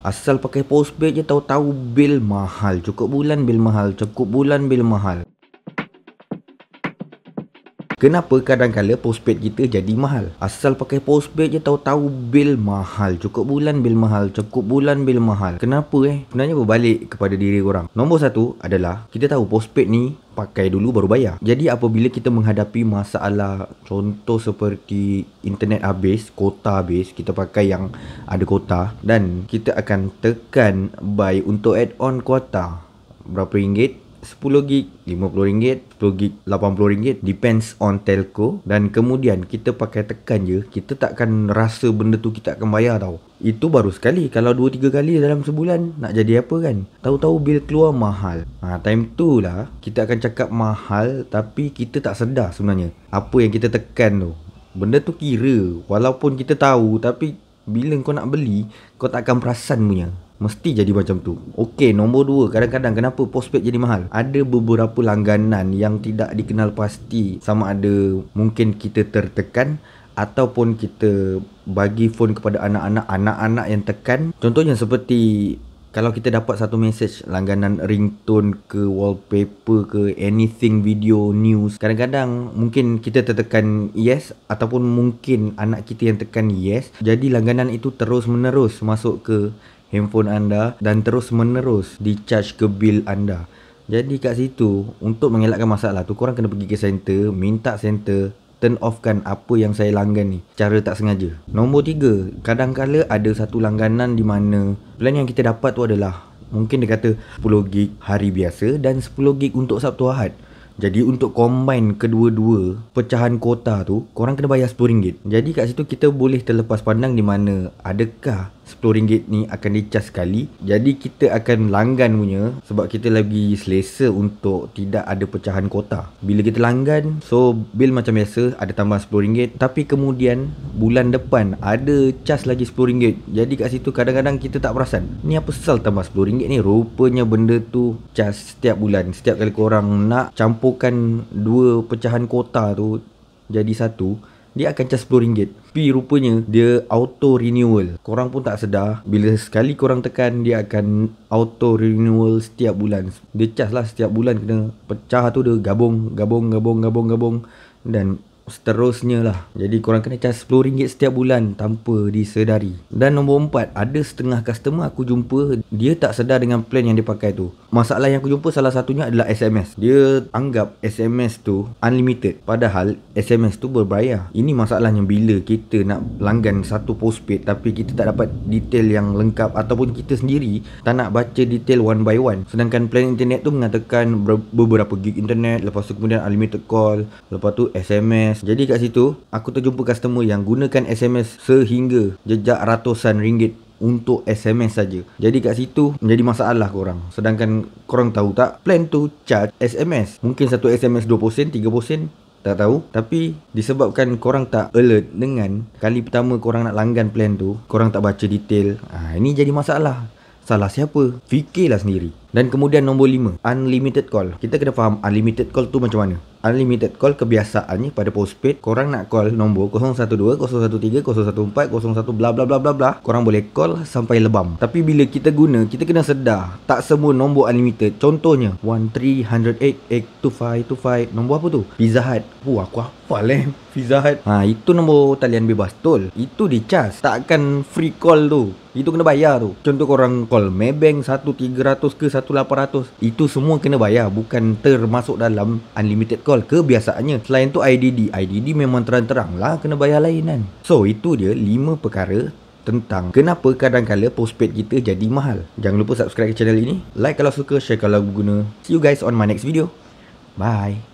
Asal pakai postpaid je tahu-tahu bil mahal. Cukup bulan bil mahal. Cukup bulan bil mahal. Kenapa kadang-kala postpaid kita jadi mahal? Asal pakai postpaid je tahu-tahu bil mahal. Cukup bulan bil mahal. Cukup bulan bil mahal. Kenapa eh? Sebenarnya berbalik kepada diri korang. Nombor satu adalah kita tahu postpaid ni pakai dulu baru bayar. Jadi apabila kita menghadapi masalah contoh seperti internet habis, kota habis, kita pakai yang ada kota dan kita akan tekan buy untuk add on kota Berapa ringgit? 10GB rm ringgit, 10GB rm ringgit, depends on telco dan kemudian kita pakai tekan je kita takkan rasa benda tu kita akan bayar tau itu baru sekali kalau 2-3 kali dalam sebulan nak jadi apa kan tahu-tahu bil keluar mahal ha, time tu lah kita akan cakap mahal tapi kita tak sedar sebenarnya apa yang kita tekan tu benda tu kira walaupun kita tahu tapi bila kau nak beli kau tak akan perasan punya Mesti jadi macam tu Okey, nombor dua Kadang-kadang kenapa postpaid jadi mahal Ada beberapa langganan yang tidak dikenal pasti Sama ada mungkin kita tertekan Ataupun kita bagi phone kepada anak-anak Anak-anak yang tekan Contohnya seperti kalau kita dapat satu message langganan ringtone ke wallpaper ke anything video news kadang-kadang mungkin kita tertekan yes ataupun mungkin anak kita yang tekan yes jadi langganan itu terus menerus masuk ke handphone anda dan terus menerus di charge ke bil anda. Jadi kat situ untuk mengelakkan masalah tu korang kena pergi ke center, minta center turn offkan apa yang saya langgan ni cara tak sengaja. Nombor tiga, kadang-kala ada satu langganan di mana plan yang kita dapat tu adalah mungkin dia kata 10 gig hari biasa dan 10 gig untuk Sabtu Ahad. Jadi untuk combine kedua-dua pecahan kota tu, korang kena bayar RM10. Jadi kat situ kita boleh terlepas pandang di mana adakah RM10 ni akan dicas sekali. Jadi kita akan langgan punya sebab kita lagi selesa untuk tidak ada pecahan kota. Bila kita langgan, so bil macam biasa ada tambah RM10. Tapi kemudian bulan depan ada cas lagi RM10. Jadi kat situ kadang-kadang kita tak perasan. Ni apa sesal tambah RM10 ni? Rupanya benda tu cas setiap bulan. Setiap kali korang nak campur campurkan dua pecahan kota tu jadi satu dia akan charge RM10 Tapi rupanya dia auto renewal Korang pun tak sedar Bila sekali korang tekan dia akan auto renewal setiap bulan Dia charge lah setiap bulan kena pecah tu dia gabung Gabung gabung gabung gabung Dan seterusnya lah. Jadi korang kena charge RM10 setiap bulan tanpa disedari. Dan nombor empat, ada setengah customer aku jumpa dia tak sedar dengan plan yang dia pakai tu. Masalah yang aku jumpa salah satunya adalah SMS. Dia anggap SMS tu unlimited. Padahal SMS tu berbayar. Ini masalahnya bila kita nak langgan satu postpaid tapi kita tak dapat detail yang lengkap ataupun kita sendiri tak nak baca detail one by one. Sedangkan plan internet tu mengatakan beberapa gig internet lepas tu kemudian unlimited call lepas tu SMS jadi kat situ aku terjumpa customer yang gunakan SMS sehingga jejak ratusan ringgit untuk SMS saja. Jadi kat situ menjadi masalah korang. Sedangkan korang tahu tak plan tu charge SMS. Mungkin satu SMS 20 sen, 30 sen tak tahu tapi disebabkan korang tak alert dengan kali pertama korang nak langgan plan tu korang tak baca detail ah ha, ini jadi masalah salah siapa fikirlah sendiri dan kemudian nombor 5 Unlimited call Kita kena faham unlimited call tu macam mana Unlimited call kebiasaannya pada postpaid Korang nak call nombor 012, 013, 014, 01 bla bla bla bla bla Korang boleh call sampai lebam Tapi bila kita guna, kita kena sedar Tak semua nombor unlimited Contohnya 1-300-8-8-25-25 Nombor apa tu? Pizza Hut Wah, aku hafal eh Pizza Hut ha, Itu nombor talian bebas Tol, itu di charge Takkan free call tu Itu kena bayar tu Contoh korang call Maybank 1-300 ke 1-300 1800 itu semua kena bayar bukan termasuk dalam unlimited call kebiasaannya selain tu IDD IDD memang terang-terang lah kena bayar lain kan so itu dia 5 perkara tentang kenapa kadang-kala postpaid kita jadi mahal jangan lupa subscribe ke channel ini like kalau suka share kalau berguna see you guys on my next video bye